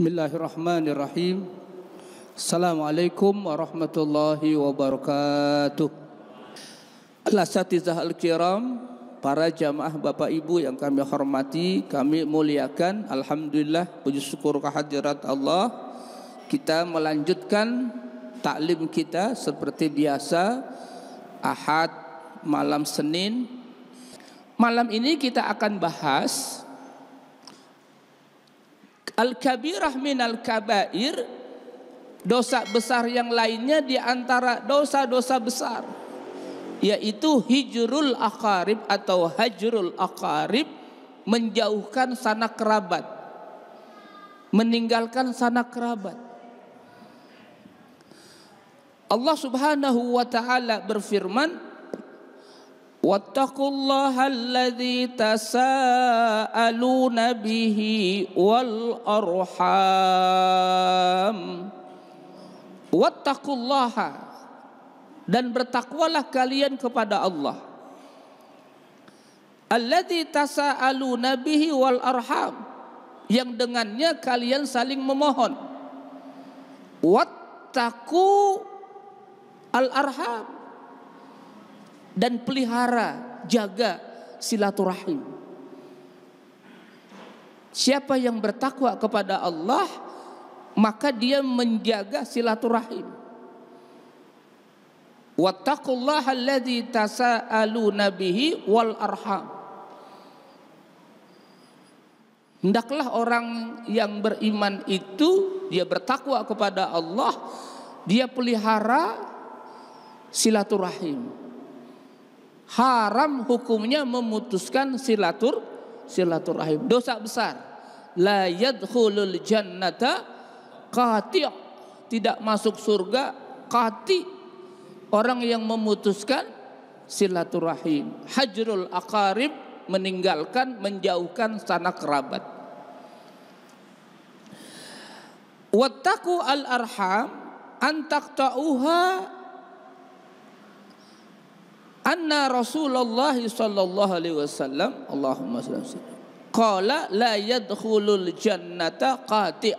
Bismillahirrahmanirrahim. Assalamualaikum warahmatullahi wabarakatuh. al satizah Al-Kiram, para jamaah Bapak Ibu yang kami hormati, kami muliakan. Alhamdulillah, puji syukur kehadirat Allah. Kita melanjutkan taklim kita seperti biasa. Ahad, malam Senin. Malam ini kita akan bahas Al-kabirah minal kabair dosa besar yang lainnya di antara dosa-dosa besar yaitu hijrul akarib atau hajrul akarib menjauhkan sanak kerabat meninggalkan sanak kerabat Allah Subhanahu wa taala berfirman واتقوا الله الذي تساءلون به والأرحام واتقوا الله dan bertakwalah kalian kepada Allah alladzi tasaaluna bihi wal arham yang dengannya kalian saling memohon wattaqu al arham dan pelihara, jaga silaturahim. Siapa yang bertakwa kepada Allah, maka dia menjaga silaturahim. Wattaqullaha alladzi tasaaluna bihi wal arham. Hendaklah orang yang beriman itu dia bertakwa kepada Allah, dia pelihara silaturahim haram hukumnya memutuskan silatur silaturahim. Dosa besar. La yadkhulul jannata qati' tidak masuk surga qati orang yang memutuskan silaturahim. Hajrul aqarib meninggalkan menjauhkan sanak kerabat. wattaqu al arham antak anna Rasulullah sallallahu alaihi wasallam Allahumma sallam qala la yadkhulul jannata qati'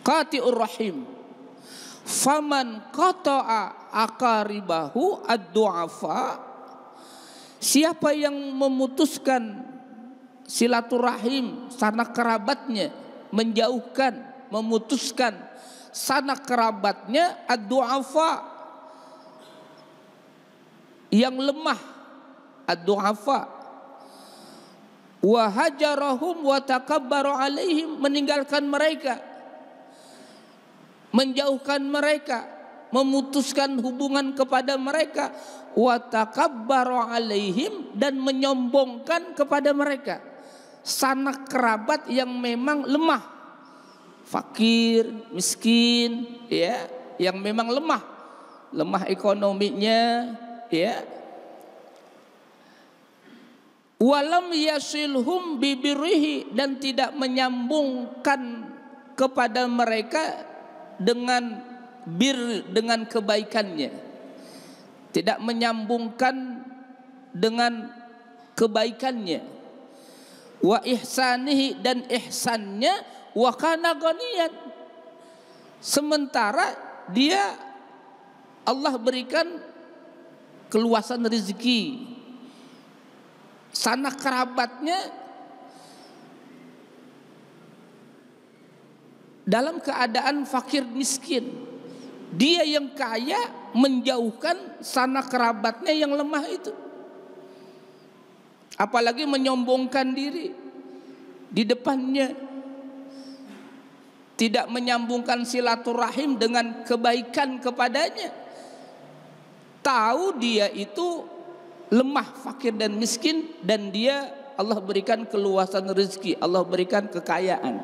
qati'ur rahim faman qata'a akaribahu ad-du'afa siapa yang memutuskan silaturahim sanak kerabatnya menjauhkan memutuskan sanak kerabatnya ad-du'afa yang lemah ad-du'afa wa hajarahum wa takabbaru alaihim meninggalkan mereka menjauhkan mereka memutuskan hubungan kepada mereka wa takabbaru alaihim dan menyombongkan kepada mereka sanak kerabat yang memang lemah fakir miskin ya yang memang lemah lemah ekonominya ya walam yasilhum bibirihi dan tidak menyambungkan kepada mereka dengan bir dengan kebaikannya tidak menyambungkan dengan kebaikannya wa ihsanihi dan ihsannya wa kana ghaniyan sementara dia Allah berikan keluasan rezeki. Sanak kerabatnya dalam keadaan fakir miskin. Dia yang kaya menjauhkan sanak kerabatnya yang lemah itu. Apalagi menyombongkan diri di depannya tidak menyambungkan silaturahim dengan kebaikan kepadanya tahu dia itu lemah, fakir dan miskin dan dia Allah berikan keluasan rezeki, Allah berikan kekayaan.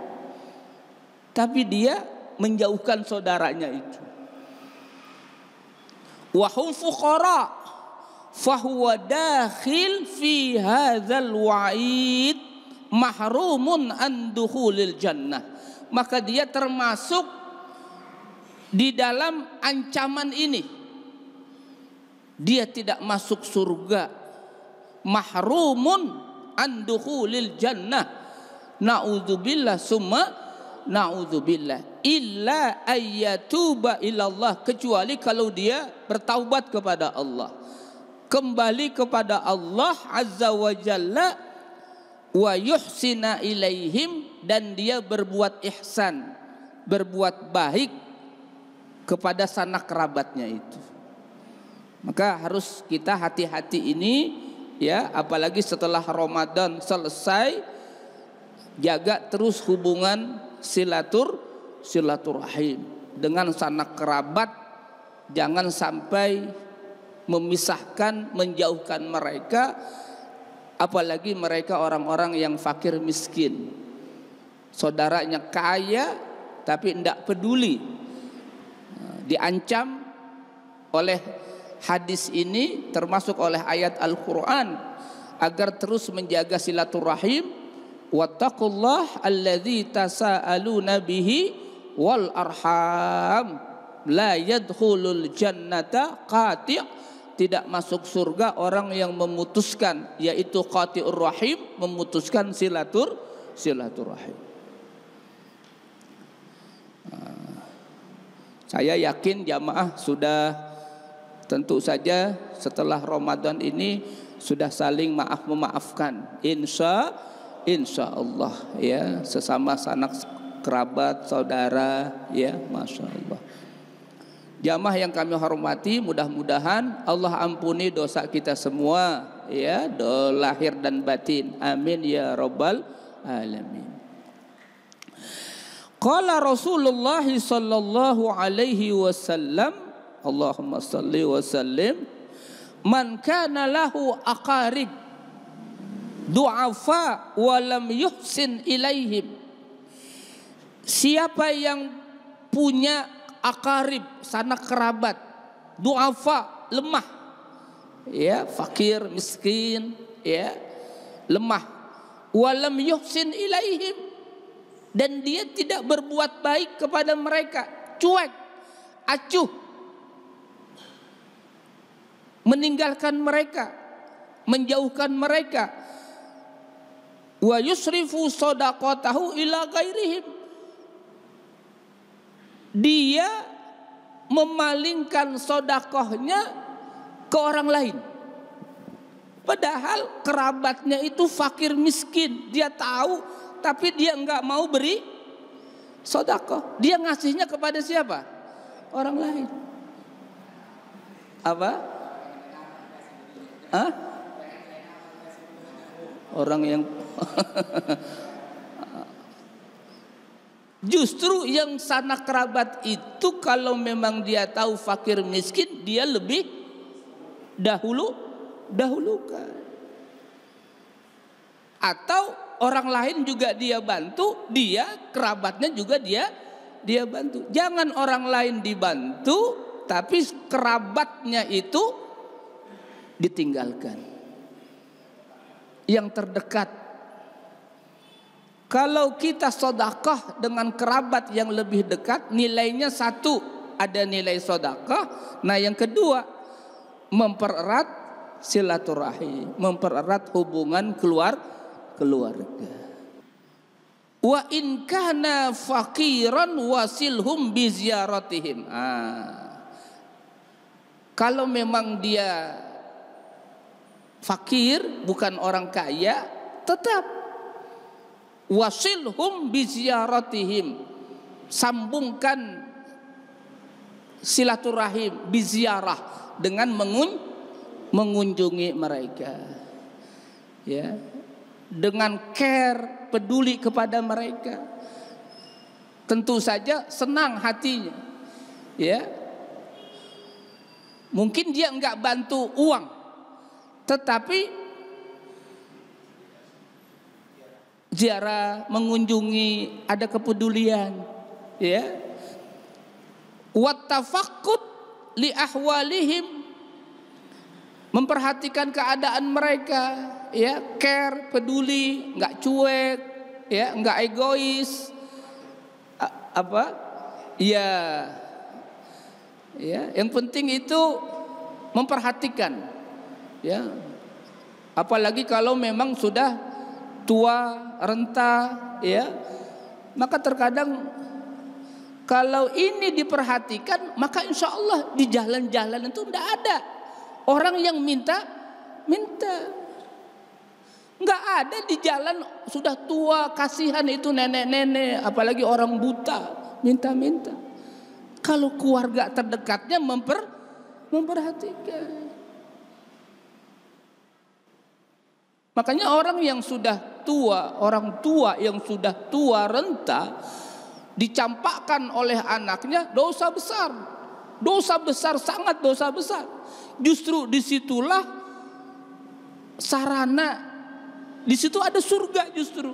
Tapi dia menjauhkan saudaranya itu. Wahum fuqara fahuwa dakhil fi hadzal wa'id mahrumun an dukhulil jannah. Maka dia termasuk di dalam ancaman ini dia tidak masuk surga mahrumun andukhulil jannah naudzubillah summa naudzubillah illa ayyatuba ilallah kecuali kalau dia bertaubat kepada Allah kembali kepada Allah azza wa jalla wa yuhsina ilaihim dan dia berbuat ihsan berbuat baik kepada sanak kerabatnya itu maka harus kita hati-hati ini ya, apalagi setelah Ramadan selesai jaga terus hubungan silatur silaturahim dengan sanak kerabat jangan sampai memisahkan menjauhkan mereka apalagi mereka orang-orang yang fakir miskin saudaranya kaya tapi tidak peduli diancam oleh hadis ini termasuk oleh ayat Al-Quran agar terus menjaga silaturahim wattaqullah alladzi tasaaluna bihi wal arham la yadkhulul jannata qati' tidak masuk surga orang yang memutuskan yaitu qati'ur rahim memutuskan silatur silaturahim ah, saya yakin jamaah sudah Tentu saja setelah Ramadan ini sudah saling maaf memaafkan. Insya Insya Allah ya sesama sanak kerabat saudara ya masya Allah. Jamaah yang kami hormati, mudah-mudahan Allah ampuni dosa kita semua, ya, do lahir dan batin. Amin ya robbal alamin. Qala Rasulullah sallallahu alaihi wasallam Allahumma salli wa sallim man kana lahu aqarib du'afa wa lam yuhsin ilaihim siapa yang punya akarib sanak kerabat du'afa lemah ya fakir miskin ya lemah walam yuhsin ilaihim dan dia tidak berbuat baik kepada mereka cuek acuh meninggalkan mereka, menjauhkan mereka. Wa yusrifu sadaqatahu ila ghairihim. Dia memalingkan sodakohnya ke orang lain. Padahal kerabatnya itu fakir miskin, dia tahu tapi dia enggak mau beri sodakoh. Dia ngasihnya kepada siapa? Orang lain. Apa? Hah? Orang yang Justru yang sanak kerabat itu kalau memang dia tahu fakir miskin dia lebih dahulu dahulukan. Atau orang lain juga dia bantu, dia kerabatnya juga dia dia bantu. Jangan orang lain dibantu tapi kerabatnya itu ditinggalkan. Yang terdekat. Kalau kita sodakah dengan kerabat yang lebih dekat, nilainya satu, ada nilai sodakah Nah yang kedua, mempererat silaturahim, mempererat hubungan keluar keluarga. Wa in kana faqiran wasilhum bi ziyaratihim. Ah. Kalau memang dia fakir, bukan orang kaya, tetap wasilhum biziaratihim. Sambungkan silaturahim biziarah dengan mengun, mengunjungi mereka. Ya. Dengan care, peduli kepada mereka. Tentu saja senang hatinya. Ya. Mungkin dia enggak bantu uang, tetapi ziarah mengunjungi ada kepedulian ya wattafaqqut li ahwalihim memperhatikan keadaan mereka ya care peduli nggak cuek ya nggak egois A apa ya ya yang penting itu memperhatikan Ya. Apalagi kalau memang sudah tua, renta, ya. Maka terkadang kalau ini diperhatikan, maka insya Allah di jalan-jalan itu tidak ada orang yang minta, minta. Nggak ada di jalan sudah tua kasihan itu nenek-nenek apalagi orang buta minta-minta. Kalau keluarga terdekatnya memper memperhatikan. Makanya orang yang sudah tua, orang tua yang sudah tua renta dicampakkan oleh anaknya dosa besar. Dosa besar sangat dosa besar. Justru disitulah sarana di situ ada surga justru.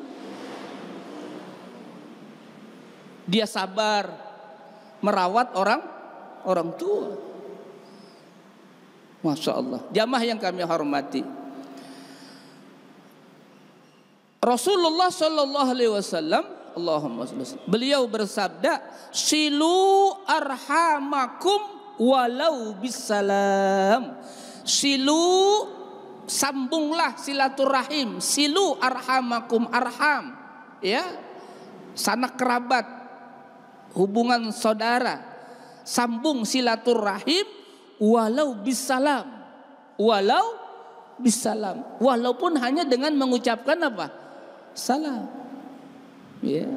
Dia sabar merawat orang orang tua. Masya Allah. Jamaah yang kami hormati. Rasulullah Shallallahu Alaihi Wasallam Allahumma beliau bersabda silu arhamakum walau bisalam silu sambunglah silaturahim silu arhamakum arham ya sanak kerabat hubungan saudara sambung silaturahim walau bisalam walau bisalam walaupun hanya dengan mengucapkan apa salah. Ya.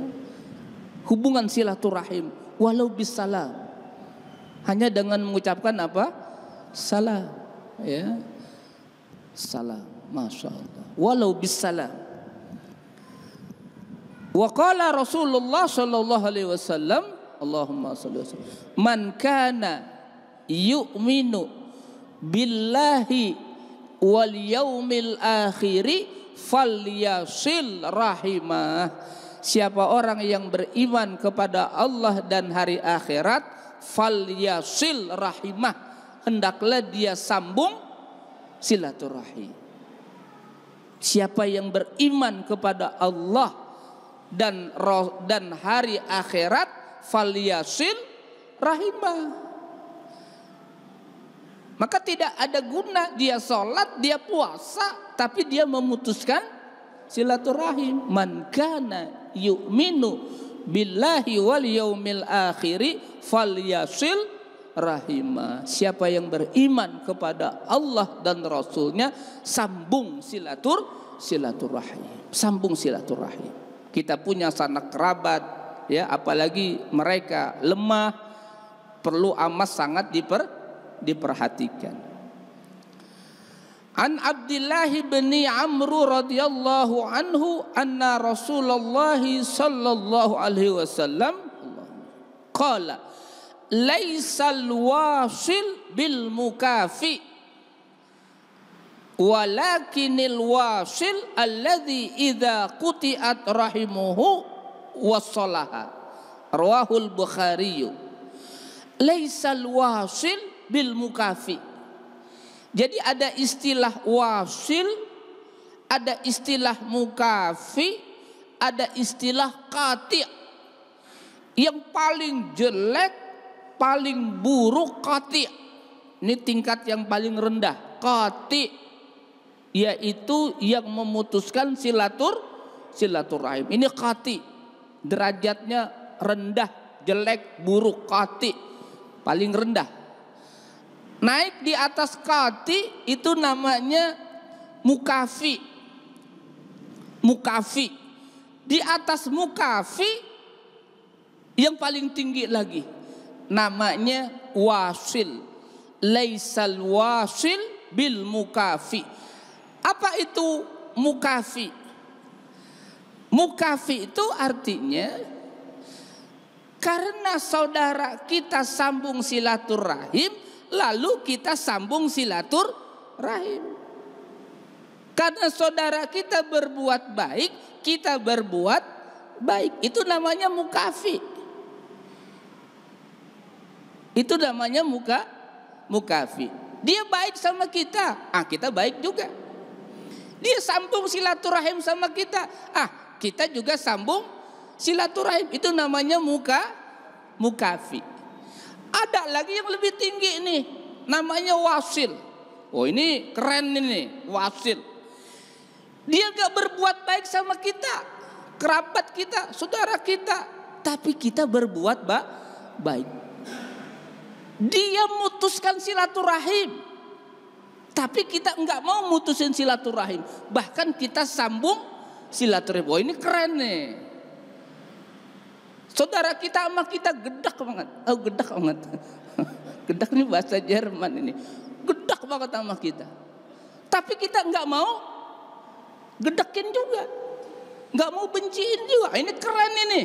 Hubungan silaturahim walau bisalam. Hanya dengan mengucapkan apa? Salam. Ya. Salam. Masya Allah. Walau bisalam. Waqala Rasulullah sallallahu alaihi wasallam Allahumma salli wasallam. Man kana yu'minu billahi wal yaumil akhiri falyasil rahimah. Siapa orang yang beriman kepada Allah dan hari akhirat, falyasil rahimah. Hendaklah dia sambung silaturahim. Siapa yang beriman kepada Allah dan dan hari akhirat, falyasil rahimah. Maka tidak ada guna dia sholat, dia puasa, tapi dia memutuskan silaturahim man kana yu'minu billahi wal yaumil akhiri falyasil rahimah. Siapa yang beriman kepada Allah dan Rasulnya sambung silatur silaturahim. Sambung silaturahim. Kita punya sanak kerabat, ya apalagi mereka lemah perlu amat sangat diper, diperhatikan. An Abdullah bin Amr radhiyallahu anhu anna Rasulullah sallallahu alaihi wasallam qala laisal wasil bil mukafi walakinil wasil alladhi idza qutiat rahimuhu wasalaha rawahul bukhari laisal wasil bil mukafi jadi ada istilah wasil, ada istilah mukafi, ada istilah kati. Yang paling jelek, paling buruk kati. Ini tingkat yang paling rendah, kati. Yaitu yang memutuskan silatur silaturahim. Ini kati. Derajatnya rendah, jelek, buruk, kati. Paling rendah Naik di atas kati itu namanya mukafi. Mukafi. Di atas mukafi yang paling tinggi lagi namanya wasil. Laisal wasil bil mukafi. Apa itu mukafi? Mukafi itu artinya karena saudara kita sambung silaturahim lalu kita sambung silatur rahim. Karena saudara kita berbuat baik, kita berbuat baik. Itu namanya mukafi. Itu namanya muka mukafi. Dia baik sama kita, ah kita baik juga. Dia sambung silaturahim sama kita, ah kita juga sambung silaturahim. Itu namanya muka mukafi. Ada lagi yang lebih tinggi ini namanya wasil. Oh ini keren ini, wasil. Dia gak berbuat baik sama kita, kerabat kita, saudara kita, tapi kita berbuat ba baik. Dia mutuskan silaturahim, tapi kita nggak mau mutusin silaturahim. Bahkan kita sambung silaturahim. Oh ini keren nih. Saudara kita sama kita gedak banget. Oh, gedak banget. gedak ini bahasa Jerman ini. Gedak banget sama kita. Tapi kita nggak mau gedekin juga. Nggak mau benciin juga. Ini keren ini.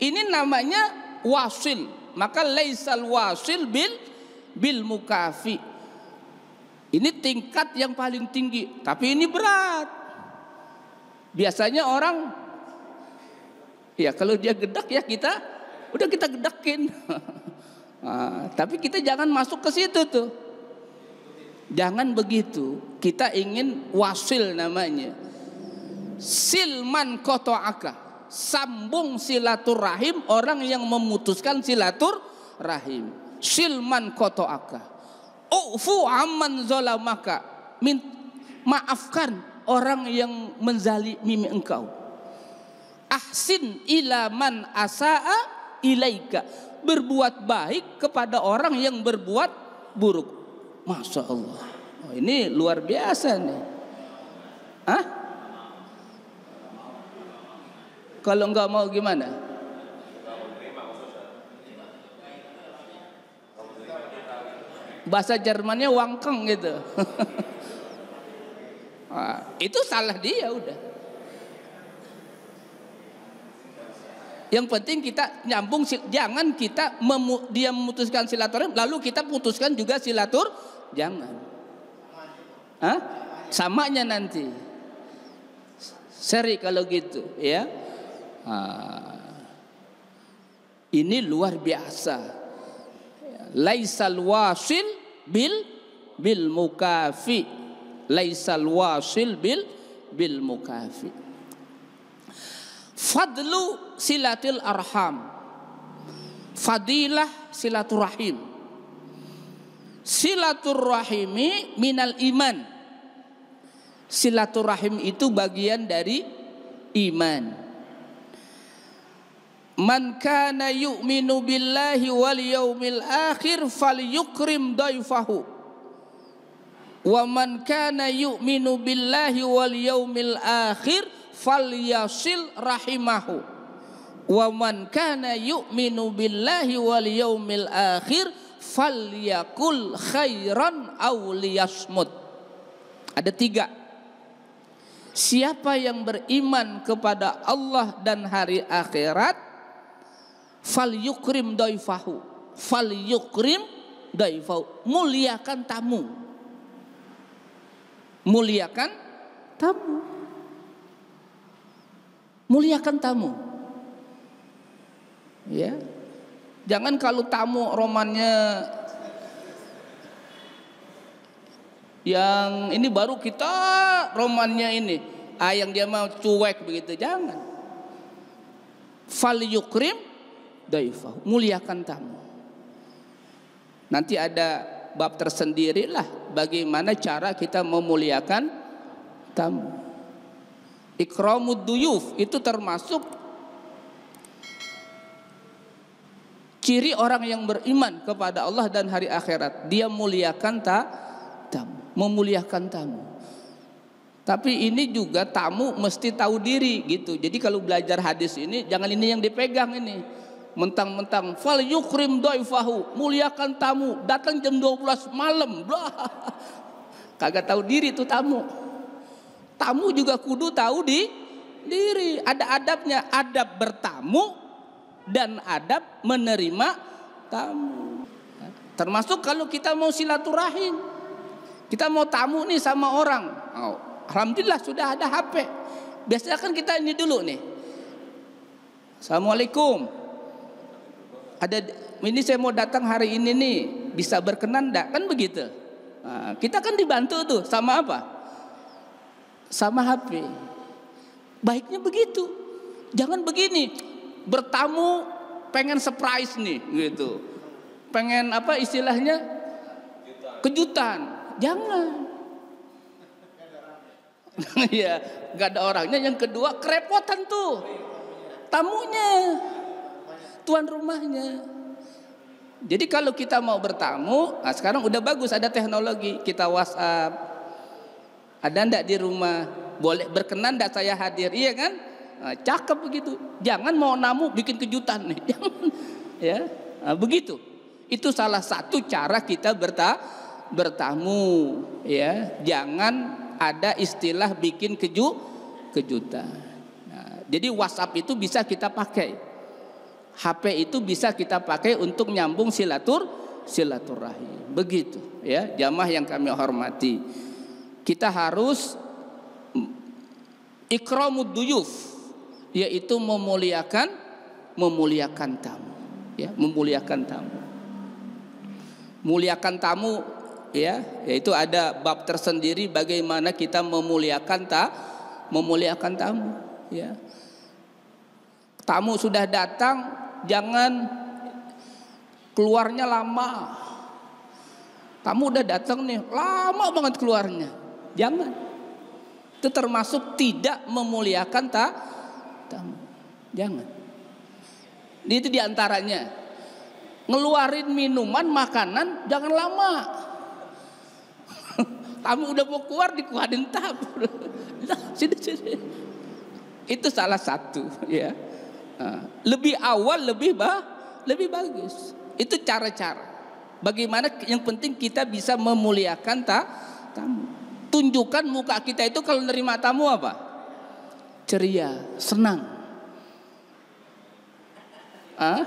Ini namanya wasil. Maka laisal wasil bil bil mukafi. Ini tingkat yang paling tinggi. Tapi ini berat. Biasanya orang Ya kalau dia gedak ya kita udah kita gedakin. nah, tapi kita jangan masuk ke situ tuh. Jangan begitu. Kita ingin wasil namanya. Silman kotoaka. Sambung silaturahim orang yang memutuskan silaturahim. Silman kotoaka. Ufu aman zolamaka. maafkan orang yang menzalimi engkau ahsin ilaman asaa ilaika. Berbuat baik kepada orang yang berbuat buruk. Masya Allah. Oh, ini luar biasa nih. Hah? Kalau nggak mau gimana? Bahasa Jermannya wangkeng gitu. nah, itu salah dia udah. Yang penting kita nyambung jangan kita memu, dia memutuskan silaturahim lalu kita putuskan juga silatur jangan. Hah? Samanya nanti. Seri kalau gitu ya. Ah. Ini luar biasa. Laisal wasil bil bil mukafi. Laisal wasil bil bil mukafi. Fadlu silatil arham. Fadilah silaturahim. Silaturahimi minal iman. Silaturahim itu bagian dari iman. Man kana yu'minu billahi wal yaumil akhir yukrim daifahu. Wa man kana yu'minu billahi wal yaumil akhir falyasil rahimahu wa man kana yu'minu billahi wal yaumil akhir falyakul khairan aw liyasmut ada tiga siapa yang beriman kepada Allah dan hari akhirat fal yukrim doifahu fal yukrim doifahu muliakan tamu muliakan tamu Muliakan tamu. Ya. Jangan kalau tamu romannya yang ini baru kita romannya ini ah yang dia mau cuek begitu jangan fal yukrim daifah muliakan tamu nanti ada bab tersendirilah bagaimana cara kita memuliakan tamu Ikramud duyuf itu termasuk ciri orang yang beriman kepada Allah dan hari akhirat. Dia muliakan ta, tamu, memuliakan tamu. Tapi ini juga tamu mesti tahu diri gitu. Jadi kalau belajar hadis ini jangan ini yang dipegang ini. Mentang-mentang fal yukrim doifahu, muliakan tamu, datang jam 12 malam. Kagak tahu diri tuh tamu. Tamu juga kudu tahu di diri. Ada adabnya, adab bertamu dan adab menerima tamu. Termasuk kalau kita mau silaturahim. Kita mau tamu nih sama orang. Oh, Alhamdulillah sudah ada HP. Biasanya kan kita ini dulu nih. Assalamualaikum. Ada ini saya mau datang hari ini nih bisa berkenan enggak kan begitu nah, kita kan dibantu tuh sama apa sama HP. Baiknya begitu. Jangan begini. Bertamu pengen surprise nih gitu. Pengen apa istilahnya? Kejutan. Jangan. Iya, nggak ada orangnya. Yang kedua kerepotan tuh tamunya, tuan rumahnya. Jadi kalau kita mau bertamu, nah sekarang udah bagus ada teknologi. Kita WhatsApp, ada ndak di rumah? Boleh berkenan ndak saya hadir? Iya kan? Nah, cakep begitu. Jangan mau namu bikin kejutan nih. ya. Nah, begitu. Itu salah satu cara kita berta bertamu, ya. Jangan ada istilah bikin keju kejutan. Nah, jadi WhatsApp itu bisa kita pakai. HP itu bisa kita pakai untuk nyambung silatur silaturahim. Begitu ya, jamaah yang kami hormati kita harus ikramud duyuf yaitu memuliakan memuliakan tamu ya memuliakan tamu muliakan tamu ya yaitu ada bab tersendiri bagaimana kita memuliakan ta memuliakan tamu ya tamu sudah datang jangan keluarnya lama tamu udah datang nih lama banget keluarnya Jangan. Itu termasuk tidak memuliakan tak tamu. Jangan. Itu diantaranya. Ngeluarin minuman, makanan, jangan lama. Tamu udah mau keluar dikuadin tamu. Itu salah satu, ya. Ah, lebih awal lebih bah, lebih bagus. Itu cara-cara. Bagaimana yang penting kita bisa memuliakan tak tamu tunjukkan muka kita itu kalau nerima tamu apa? Ceria, senang. Ah?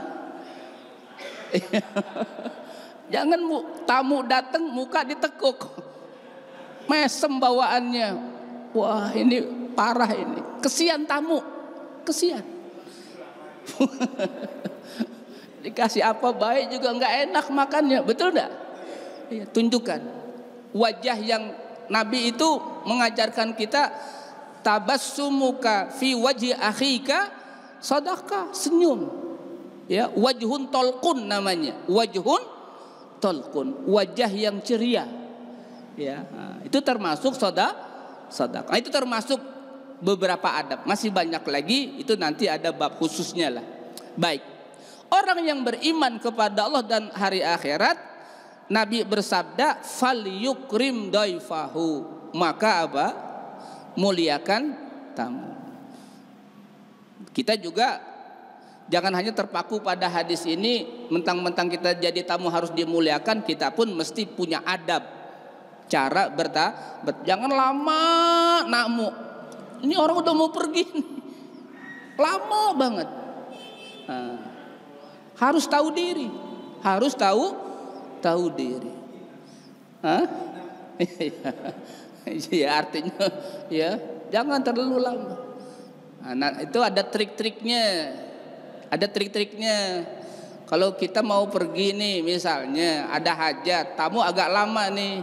Jangan tamu datang muka ditekuk. Mesem bawaannya. Wah, ini parah ini. Kesian tamu. Kesian. Dikasih apa baik juga nggak enak makannya, betul enggak? Iya, tunjukkan wajah yang Nabi itu mengajarkan kita tabassumuka fi waji akhika sadaqah, senyum. Ya, wajhun tolkun namanya. Wajhun tolkun, wajah yang ceria. Ya, nah, itu termasuk soda sadaqah. Nah, itu termasuk beberapa adab. Masih banyak lagi, itu nanti ada bab khususnya lah. Baik. Orang yang beriman kepada Allah dan hari akhirat Nabi bersabda fal yukrim daifahu maka apa muliakan tamu kita juga jangan hanya terpaku pada hadis ini mentang-mentang kita jadi tamu harus dimuliakan kita pun mesti punya adab cara berta ber, jangan lama namu ini orang udah mau pergi lama banget nah, harus tahu diri harus tahu tahu diri. Hah? ya artinya ya jangan terlalu lama. Anak nah, itu ada trik-triknya. Ada trik-triknya. Kalau kita mau pergi nih misalnya ada hajat, tamu agak lama nih.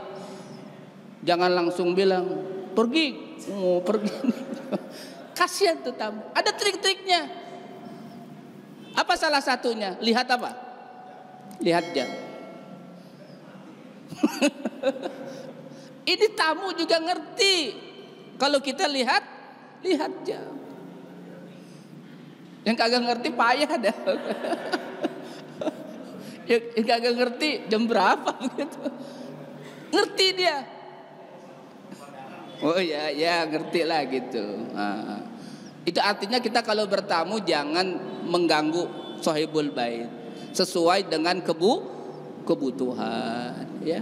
Jangan langsung bilang, "Pergi, mau oh, pergi." Kasihan tuh tamu. Ada trik-triknya. Apa salah satunya? Lihat apa? Lihat jam. Ini tamu juga ngerti. Kalau kita lihat, lihat jam. Yang kagak ngerti payah dah. yang, kagak ngerti jam berapa gitu. Ngerti dia. Oh ya, ya ngerti lah gitu. Nah, itu artinya kita kalau bertamu jangan mengganggu sohibul bait sesuai dengan kebu kebutuhan ya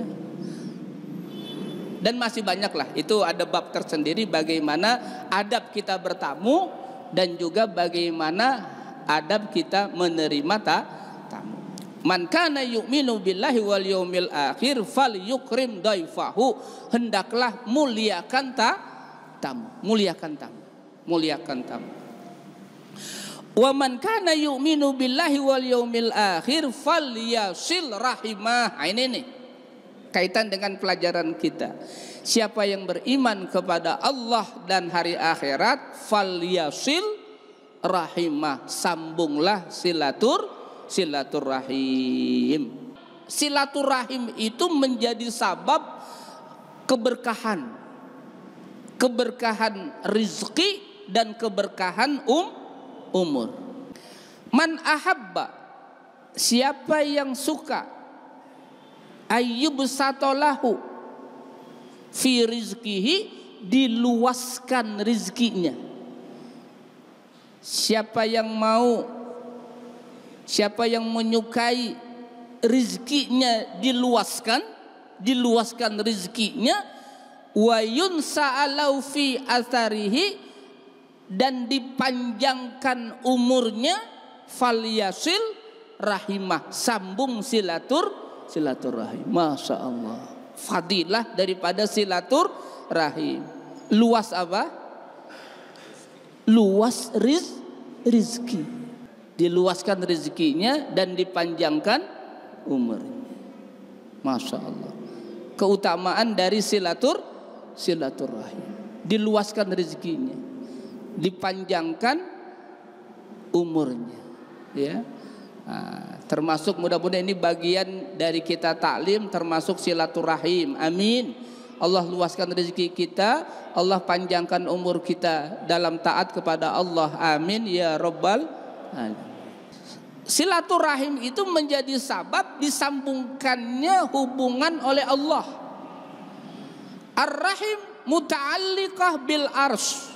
dan masih banyak lah itu ada bab tersendiri bagaimana adab kita bertamu dan juga bagaimana adab kita menerima ta tamu man kana yu'minu billahi wal yawmil akhir fal yukrim daifahu hendaklah muliakan ta tamu muliakan tamu muliakan tamu wa man kana yu'minu billahi wal yawmil akhir fal yasil rahimah nah, ini nih Kaitan dengan pelajaran kita. Siapa yang beriman kepada Allah dan hari akhirat, fal yasil rahimah. Sambunglah silatur silaturahim. Silaturahim itu menjadi sabab keberkahan. Keberkahan rizki dan keberkahan um umur. Man ahabba siapa yang suka Ayyub satolahu fi rizkihi diluaskan rizkinya. Siapa yang mau, siapa yang menyukai rizkinya diluaskan, diluaskan rizkinya, wa yunsa'alau fi atharihi dan dipanjangkan umurnya fal rahimah sambung silatur silaturahim. Masya Allah. Fadilah daripada silaturahim. Luas apa? Luas riz, rizki. Diluaskan rizkinya dan dipanjangkan umurnya, Masya Allah. Keutamaan dari silatur silaturahim. Diluaskan rezekinya. Dipanjangkan umurnya. Ya. Ah, termasuk mudah-mudahan ini bagian dari kita taklim termasuk silaturahim. Amin. Allah luaskan rezeki kita, Allah panjangkan umur kita dalam taat kepada Allah. Amin ya Robbal Silaturahim itu menjadi sabab disambungkannya hubungan oleh Allah. Ar-Rahim muta'alliqah bil arsh.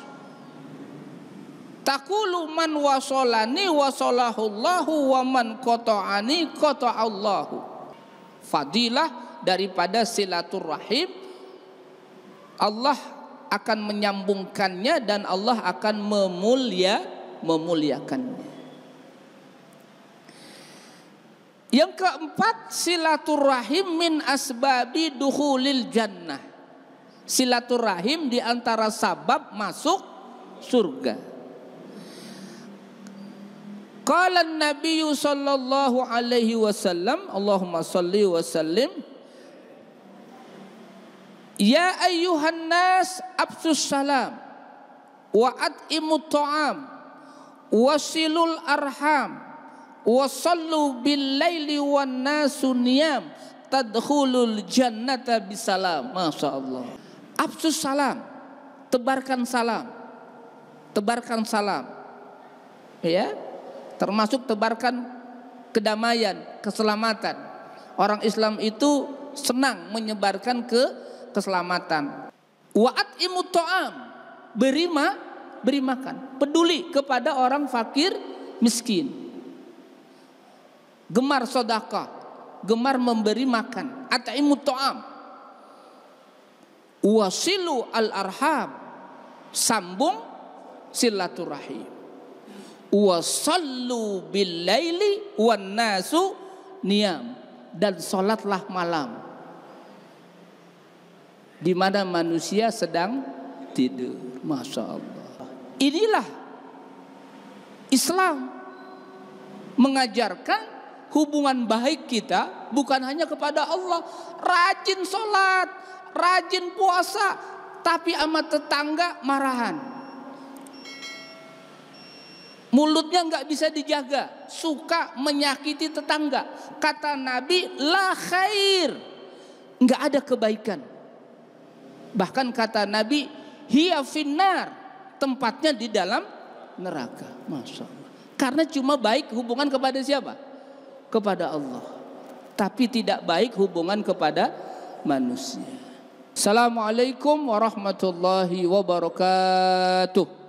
Takulu man wasolani Allahu wa man koto'ani koto'allahu. Fadilah daripada silaturahim Allah akan menyambungkannya dan Allah akan memulia memuliakannya. Yang keempat silaturahim min asbabi duhulil jannah. Silaturahim diantara sabab masuk surga. Qala Nabi sallallahu alaihi wasallam, Allahumma salli wa sallim. Ya ayyuhan nas absus salam wa at'imu ta'am wasilul arham sallu bil laili wan nasu niyam tadkhulul jannata bisalam. Masya Allah. Absus salam. Tebarkan salam. Tebarkan salam. Ya termasuk tebarkan kedamaian, keselamatan. Orang Islam itu senang menyebarkan ke keselamatan. Wa'at imut to'am, beri, ma, beri makan. Peduli kepada orang fakir miskin. Gemar sodaka, gemar memberi makan. imut to'am. Wasilu al-arham, sambung silaturahim wasallu sallu bil laili wan nasu niyam dan salatlah malam di mana manusia sedang tidur. Masya Allah. Inilah Islam mengajarkan hubungan baik kita bukan hanya kepada Allah. Rajin sholat, rajin puasa, tapi amat tetangga marahan. Mulutnya nggak bisa dijaga, suka menyakiti tetangga. Kata Nabi, la khair. Nggak ada kebaikan. Bahkan kata Nabi, hia finar, Tempatnya di dalam neraka. Masya Allah. Karena cuma baik hubungan kepada siapa? Kepada Allah. Tapi tidak baik hubungan kepada manusia. Assalamualaikum warahmatullahi wabarakatuh.